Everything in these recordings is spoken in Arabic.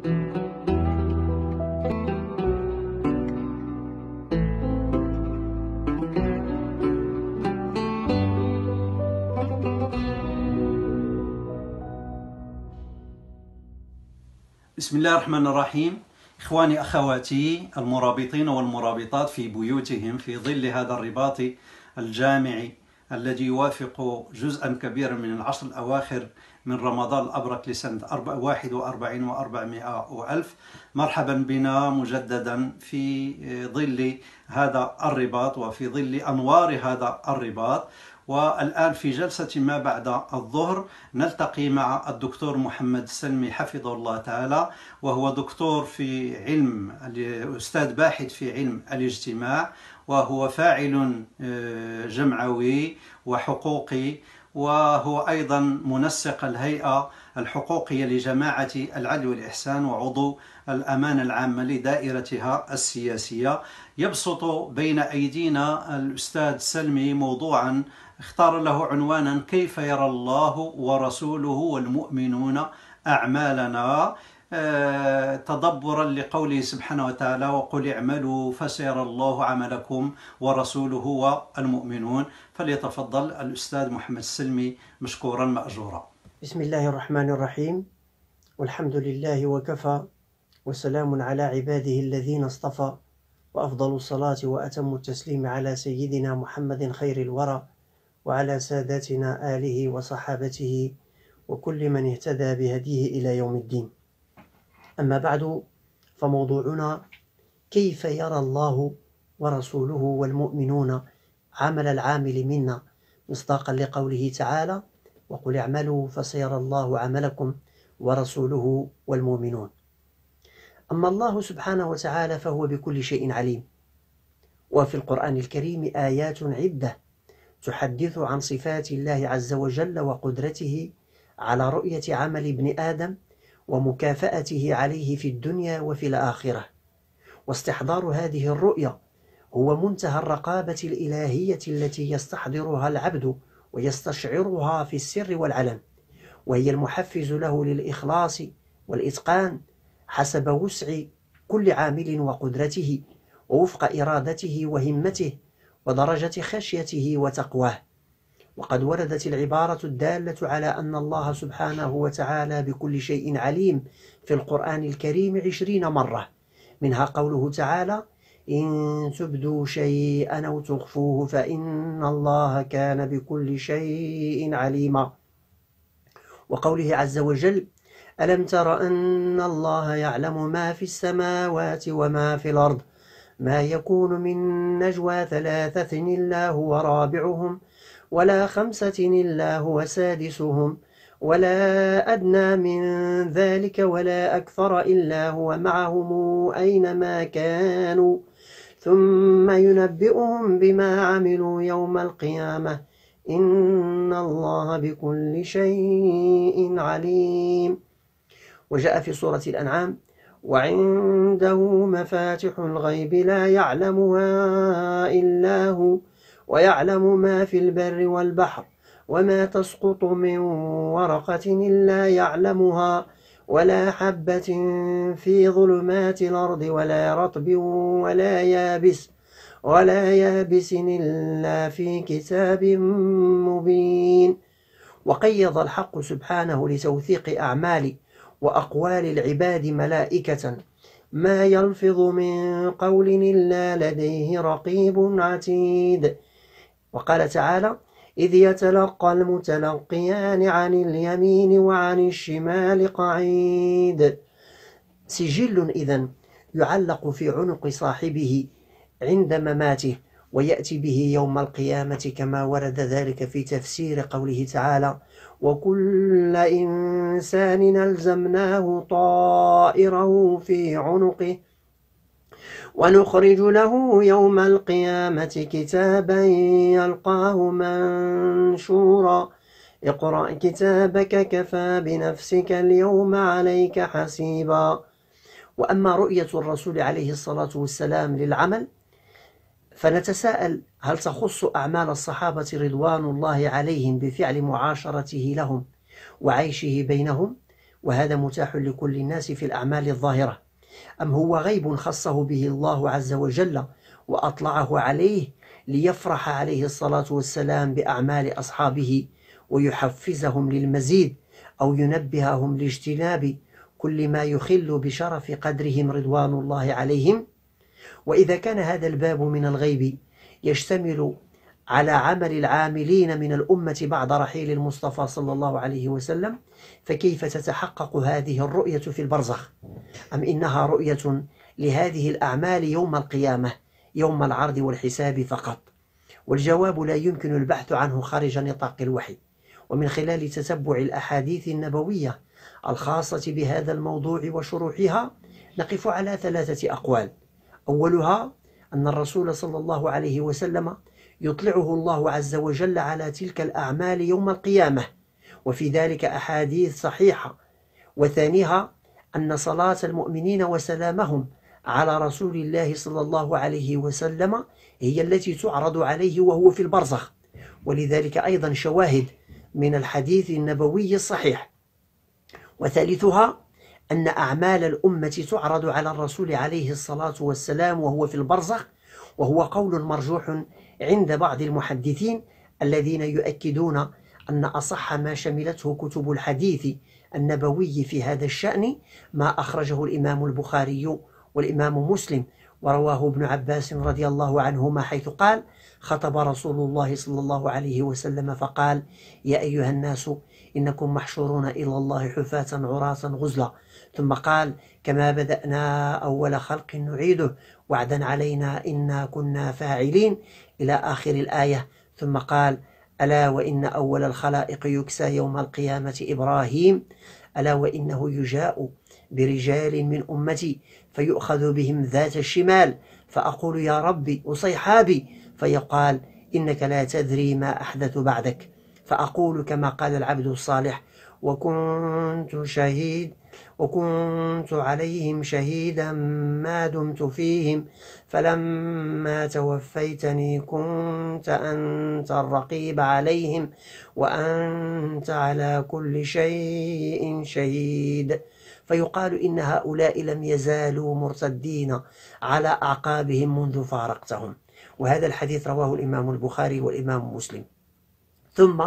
بسم الله الرحمن الرحيم إخواني أخواتي المرابطين والمرابطات في بيوتهم في ظل هذا الرباط الجامعي الذي يوافق جزءا كبيرا من العشر الأواخر من رمضان الأبرك لسنة 41 و400 وألف مرحبا بنا مجددا في آه، ظل هذا الرباط وفي ظل أنوار هذا الرباط والآن في جلسة ما بعد الظهر نلتقي مع الدكتور محمد السلمي حفظه الله تعالى وهو دكتور في علم أستاذ باحث في علم الاجتماع وهو فاعل آه، جمعوي وحقوقي وهو أيضا منسق الهيئة الحقوقية لجماعة العدل والإحسان وعضو الأمانة العامة لدائرتها السياسية يبسط بين أيدينا الأستاذ سلمي موضوعا اختار له عنوانا كيف يرى الله ورسوله والمؤمنون أعمالنا آه، تدبرا لقوله سبحانه وتعالى وقل اعملوا فسيرى الله عملكم ورسوله والمؤمنون فليتفضل الأستاذ محمد السلمي مشكورا مأجورا بسم الله الرحمن الرحيم والحمد لله وكفى وسلام على عباده الذين اصطفى وأفضل الصلاة وأتم التسليم على سيدنا محمد خير الورى وعلى ساداتنا آله وصحابته وكل من اهتدى بهديه إلى يوم الدين أما بعد فموضوعنا كيف يرى الله ورسوله والمؤمنون عمل العامل منا مصداقا لقوله تعالى وقل اعملوا فسيرى الله عملكم ورسوله والمؤمنون أما الله سبحانه وتعالى فهو بكل شيء عليم وفي القرآن الكريم آيات عدة تحدث عن صفات الله عز وجل وقدرته على رؤية عمل ابن آدم ومكافأته عليه في الدنيا وفي الآخرة واستحضار هذه الرؤية هو منتهى الرقابة الإلهية التي يستحضرها العبد ويستشعرها في السر والعلن وهي المحفز له للإخلاص والإتقان حسب وسع كل عامل وقدرته ووفق إرادته وهمته ودرجة خشيته وتقواه وقد وردت العبارة الدالة على أن الله سبحانه وتعالى بكل شيء عليم في القرآن الكريم عشرين مرة منها قوله تعالى إن تبدوا شيئا أو تخفوه فإن الله كان بكل شيء عليما وقوله عز وجل ألم تر أن الله يعلم ما في السماوات وما في الأرض ما يكون من نجوى ثلاثة إلا هو رابعهم ولا خمسة إلا هو سادسهم ولا أدنى من ذلك ولا أكثر إلا هو معهم أينما كانوا ثم ينبئهم بما عملوا يوم القيامة إن الله بكل شيء عليم وجاء في سورة الأنعام وعنده مفاتح الغيب لا يعلمها إلا هو ويعلم ما في البر والبحر وما تسقط من ورقة إلا يعلمها ولا حبة في ظلمات الأرض ولا رطب ولا يابس ولا يابس إلا في كتاب مبين وقيض الحق سبحانه لتوثيق أعمال وأقوال العباد ملائكة ما يلفظ من قول إلا لديه رقيب عتيد وقال تعالى إذ يتلقى المتلقيان عن اليمين وعن الشمال قعيد سجل إذا يعلق في عنق صاحبه عند مماته ويأتي به يوم القيامة كما ورد ذلك في تفسير قوله تعالى وكل إنسان ألزمناه طائره في عنقه ونخرج له يوم القيامة كتابا يلقاه منشورا اقرأ كتابك كفى بنفسك اليوم عليك حسيبا وأما رؤية الرسول عليه الصلاة والسلام للعمل فنتساءل هل تخص أعمال الصحابة رضوان الله عليهم بفعل معاشرته لهم وعيشه بينهم وهذا متاح لكل الناس في الأعمال الظاهرة أم هو غيب خصه به الله عز وجل وأطلعه عليه ليفرح عليه الصلاة والسلام بأعمال أصحابه ويحفزهم للمزيد أو ينبههم لاجتناب كل ما يخل بشرف قدرهم رضوان الله عليهم وإذا كان هذا الباب من الغيب يشتمل على عمل العاملين من الأمة بعد رحيل المصطفى صلى الله عليه وسلم فكيف تتحقق هذه الرؤية في البرزخ أم إنها رؤية لهذه الأعمال يوم القيامة يوم العرض والحساب فقط والجواب لا يمكن البحث عنه خارج نطاق الوحي ومن خلال تتبع الأحاديث النبوية الخاصة بهذا الموضوع وشروحها نقف على ثلاثة أقوال أولها أن الرسول صلى الله عليه وسلم يطلعه الله عز وجل على تلك الأعمال يوم القيامة وفي ذلك أحاديث صحيحة وثانيها أن صلاة المؤمنين وسلامهم على رسول الله صلى الله عليه وسلم هي التي تعرض عليه وهو في البرزخ ولذلك أيضا شواهد من الحديث النبوي الصحيح وثالثها أن أعمال الأمة تعرض على الرسول عليه الصلاة والسلام وهو في البرزخ وهو قول مرجوح عند بعض المحدثين الذين يؤكدون أن أصح ما شملته كتب الحديث النبوي في هذا الشأن ما أخرجه الإمام البخاري والإمام مسلم ورواه ابن عباس رضي الله عنهما حيث قال خطب رسول الله صلى الله عليه وسلم فقال يا أيها الناس إنكم محشورون إلى الله حفاة عراة غزلا ثم قال كما بدأنا أول خلق نعيده وعدا علينا إنا كنا فاعلين إلى آخر الآية ثم قال ألا وإن أول الخلائق يكسى يوم القيامة إبراهيم ألا وإنه يجاء برجال من أمتي فيؤخذ بهم ذات الشمال فأقول يا ربي وصيحابي فيقال إنك لا تدري ما أحدث بعدك فأقول كما قال العبد الصالح وكنت شهيد وكنت عليهم شهيدا ما دمت فيهم فلما توفيتني كنت أنت الرقيب عليهم وأنت على كل شيء شهيد فيقال إن هؤلاء لم يزالوا مرتدين على أعقابهم منذ فارقتهم وهذا الحديث رواه الإمام البخاري والإمام مسلم ثم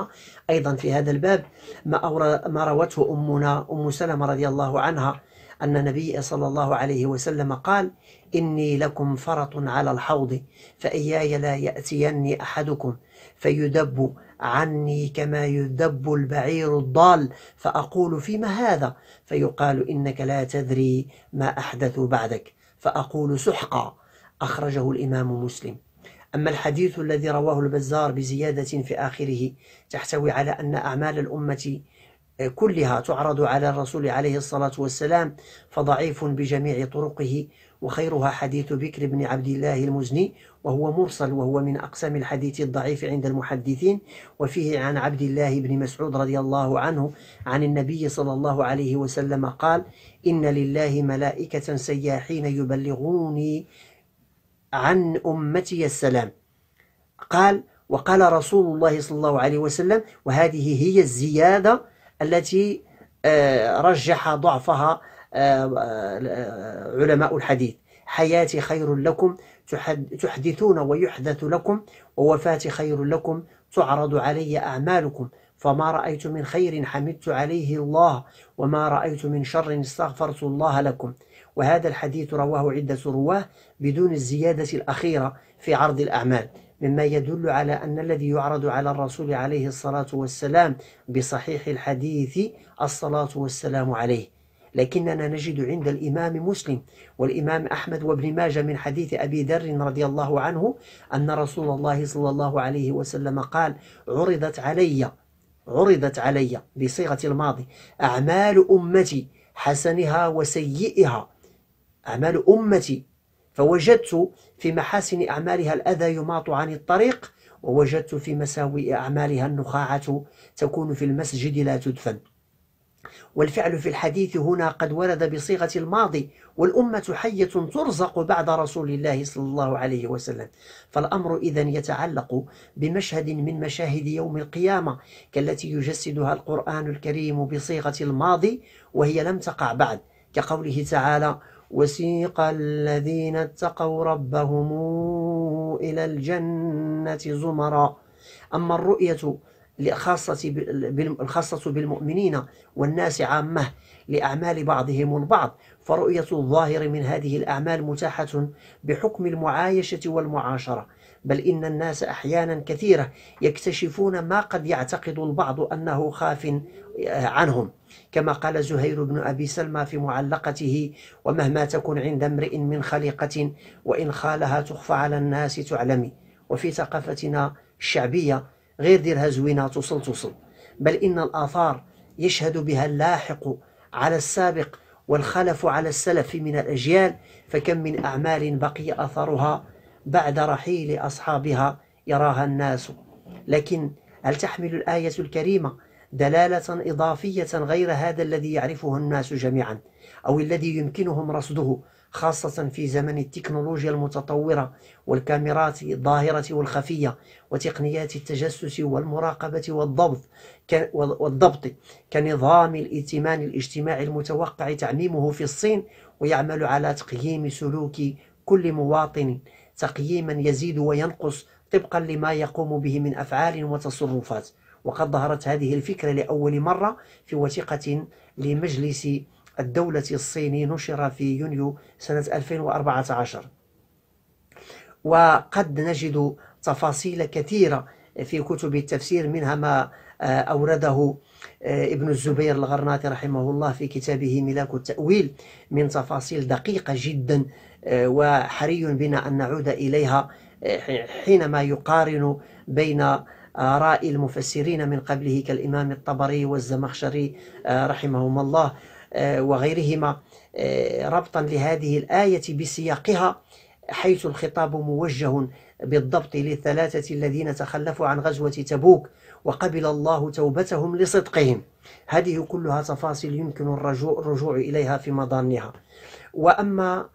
أيضا في هذا الباب ما, ما روته أمنا أم سلمة رضي الله عنها أن النبي صلى الله عليه وسلم قال إني لكم فرط على الحوض فإياي لا يأتيني أحدكم فيدب عني كما يدب البعير الضال فأقول فيما هذا فيقال إنك لا تدري ما أحدث بعدك فأقول سحقا أخرجه الإمام مسلم أما الحديث الذي رواه البزار بزيادة في آخره تحتوي على أن أعمال الأمة كلها تعرض على الرسول عليه الصلاة والسلام فضعيف بجميع طرقه وخيرها حديث بكر بن عبد الله المزني وهو مرسل وهو من أقسام الحديث الضعيف عند المحدثين وفيه عن عبد الله بن مسعود رضي الله عنه عن النبي صلى الله عليه وسلم قال إن لله ملائكة سياحين يبلغوني عن أمتي السلام قال وقال رسول الله صلى الله عليه وسلم وهذه هي الزيادة التي آه، رجح ضعفها آه، آه، علماء الحديث حياتي خير لكم تحدثون ويحدث لكم ووفاتي خير لكم تعرض علي أعمالكم فما رأيت من خير حمدت عليه الله وما رأيت من شر استغفرت الله لكم وهذا الحديث رواه عدة رواه بدون الزيادة الأخيرة في عرض الأعمال مما يدل على أن الذي يعرض على الرسول عليه الصلاة والسلام بصحيح الحديث الصلاة والسلام عليه لكننا نجد عند الإمام مسلم والإمام أحمد وابن ماجه من حديث أبي ذر رضي الله عنه أن رسول الله صلى الله عليه وسلم قال عرضت علي عرضت علي بصيغة الماضي أعمال أمتي حسنها وسيئها أعمال أمتي فوجدت في محاسن أعمالها الأذى يماط عن الطريق ووجدت في مساوئ أعمالها النخاعة تكون في المسجد لا تدفن والفعل في الحديث هنا قد ورد بصيغة الماضي والأمة حية ترزق بعد رسول الله صلى الله عليه وسلم فالأمر إذا يتعلق بمشهد من مشاهد يوم القيامة كالتي يجسدها القرآن الكريم بصيغة الماضي وهي لم تقع بعد كقوله تعالى وسيق الذين اتقوا ربهم إلى الجنة زمرا أما الرؤية الخاصة بالمؤمنين والناس عامة لأعمال بعضهم البعض فرؤية الظاهر من هذه الأعمال متاحة بحكم المعايشة والمعاشرة بل إن الناس أحيانا كثيرة يكتشفون ما قد يعتقد البعض أنه خاف عنهم كما قال زهير بن أبي سلمى في معلقته ومهما تكن عند امرئ من خليقة وإن خالها تخفى على الناس تعلمي وفي ثقافتنا الشعبية غير ديرها زوينة توصل توصل بل إن الآثار يشهد بها اللاحق على السابق والخلف على السلف من الأجيال فكم من أعمال بقي أثرها بعد رحيل أصحابها يراها الناس لكن هل تحمل الآية الكريمة دلالة إضافية غير هذا الذي يعرفه الناس جميعا أو الذي يمكنهم رصده خاصة في زمن التكنولوجيا المتطورة والكاميرات الظاهرة والخفية وتقنيات التجسس والمراقبة والضبط والضبط كنظام الائتمان الاجتماعي المتوقع تعميمه في الصين ويعمل على تقييم سلوك كل مواطن تقييما يزيد وينقص طبقا لما يقوم به من أفعال وتصرفات وقد ظهرت هذه الفكرة لأول مرة في وثيقة لمجلس الدولة الصيني نشر في يونيو سنة 2014 وقد نجد تفاصيل كثيرة في كتب التفسير منها ما آه، أورده آه، ابن الزبير الغرناطي رحمه الله في كتابه ملاك التأويل من تفاصيل دقيقة جدا آه، وحري بنا أن نعود إليها حينما يقارن بين آراء المفسرين من قبله كالإمام الطبري والزمخشري آه، رحمهما الله آه، وغيرهما آه، ربطا لهذه الآية بسياقها حيث الخطاب موجه بالضبط للثلاثة الذين تخلفوا عن غزوة تبوك وقبل الله توبتهم لصدقهم هذه كلها تفاصيل يمكن الرجوع, الرجوع إليها في مضانها وأما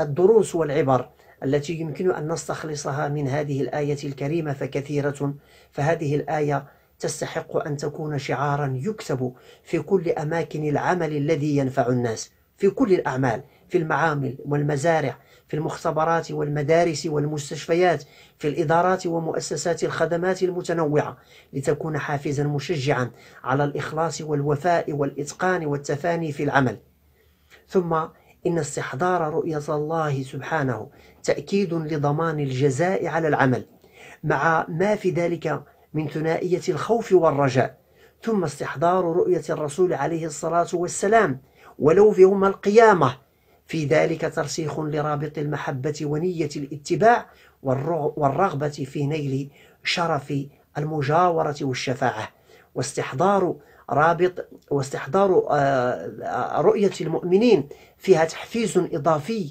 الدروس والعبر التي يمكن أن نستخلصها من هذه الآية الكريمة فكثيرة فهذه الآية تستحق أن تكون شعارا يكتب في كل أماكن العمل الذي ينفع الناس في كل الأعمال في المعامل والمزارع في المختبرات والمدارس والمستشفيات في الإدارات ومؤسسات الخدمات المتنوعة لتكون حافزا مشجعا على الإخلاص والوفاء والإتقان والتفاني في العمل ثم إن استحضار رؤية الله سبحانه تأكيد لضمان الجزاء على العمل مع ما في ذلك من ثنائية الخوف والرجاء ثم استحضار رؤية الرسول عليه الصلاة والسلام ولو في يوم القيامة في ذلك ترسيخ لرابط المحبة ونية الاتباع والرغبة في نيل شرف المجاورة والشفاعة واستحضار رابط واستحضار آه، رؤية المؤمنين فيها تحفيز إضافي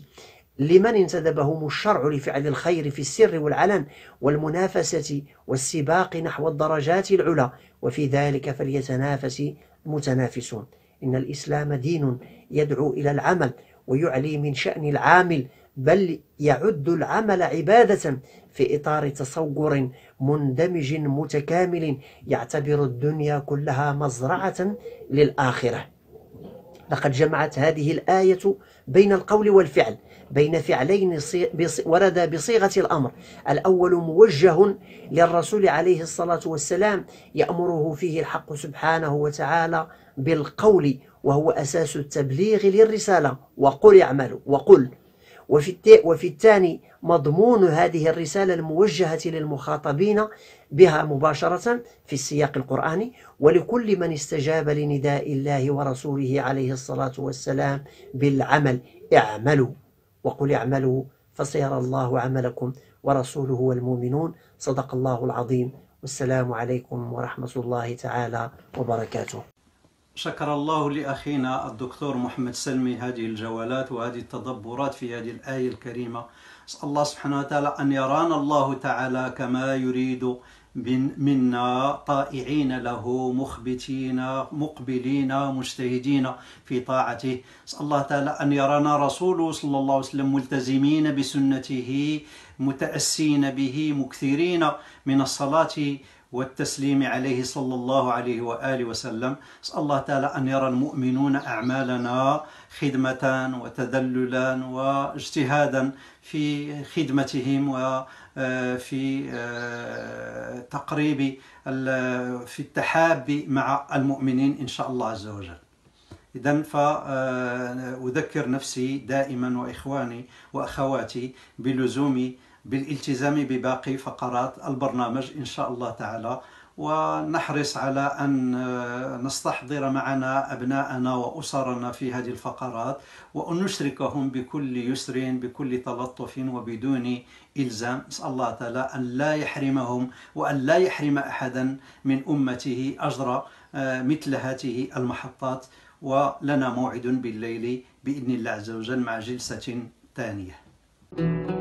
لمن انتدبهم الشرع لفعل الخير في السر والعلن والمنافسة والسباق نحو الدرجات العلى وفي ذلك فليتنافس المتنافسون إن الإسلام دين يدعو إلى العمل ويعلي من شأن العامل بل يعد العمل عبادة في إطار تصور مندمج متكامل يعتبر الدنيا كلها مزرعة للآخرة لقد جمعت هذه الآية بين القول والفعل بين فعلين ورد بصيغة الأمر الأول موجه للرسول عليه الصلاة والسلام يأمره فيه الحق سبحانه وتعالى بالقول وهو أساس التبليغ للرسالة وقل اعملوا وقل وفي وفي الثاني مضمون هذه الرسالة الموجهة للمخاطبين بها مباشرة في السياق القرآني ولكل من استجاب لنداء الله ورسوله عليه الصلاة والسلام بالعمل اعملوا وقل اعملوا فسيرى الله عملكم ورسوله والمؤمنون صدق الله العظيم والسلام عليكم ورحمة الله تعالى وبركاته شكر الله لأخينا الدكتور محمد سلمي هذه الجولات وهذه التدبرات في هذه الآية الكريمة أسأل الله سبحانه وتعالى أن يرانا الله تعالى كما يريد منا طائعين له مخبتين مقبلين مجتهدين في طاعته اسال الله تعالى ان يرانا رسوله صلى الله عليه وسلم ملتزمين بسنته متاسين به مكثرين من الصلاه والتسليم عليه صلى الله عليه وآله وسلم أسأل الله تعالى أن يرى المؤمنون أعمالنا خدمة وتذللا واجتهادا في خدمتهم وفي آه، آه، تقريب في التحاب مع المؤمنين إن شاء الله عز وجل إذا فأذكر آه، نفسي دائما وإخواني وأخواتي بلزوم بالالتزام بباقي فقرات البرنامج إن شاء الله تعالى ونحرص على أن آه، نستحضر معنا أبناءنا وأسرنا في هذه الفقرات وأن نشركهم بكل يسر بكل تلطف وبدون إلزام نسأل الله تعالى أن لا يحرمهم وأن لا يحرم أحدا من أمته أجر آه، مثل هذه المحطات ولنا موعد بالليل بإذن الله عز وجل مع جلسة ثانية thank you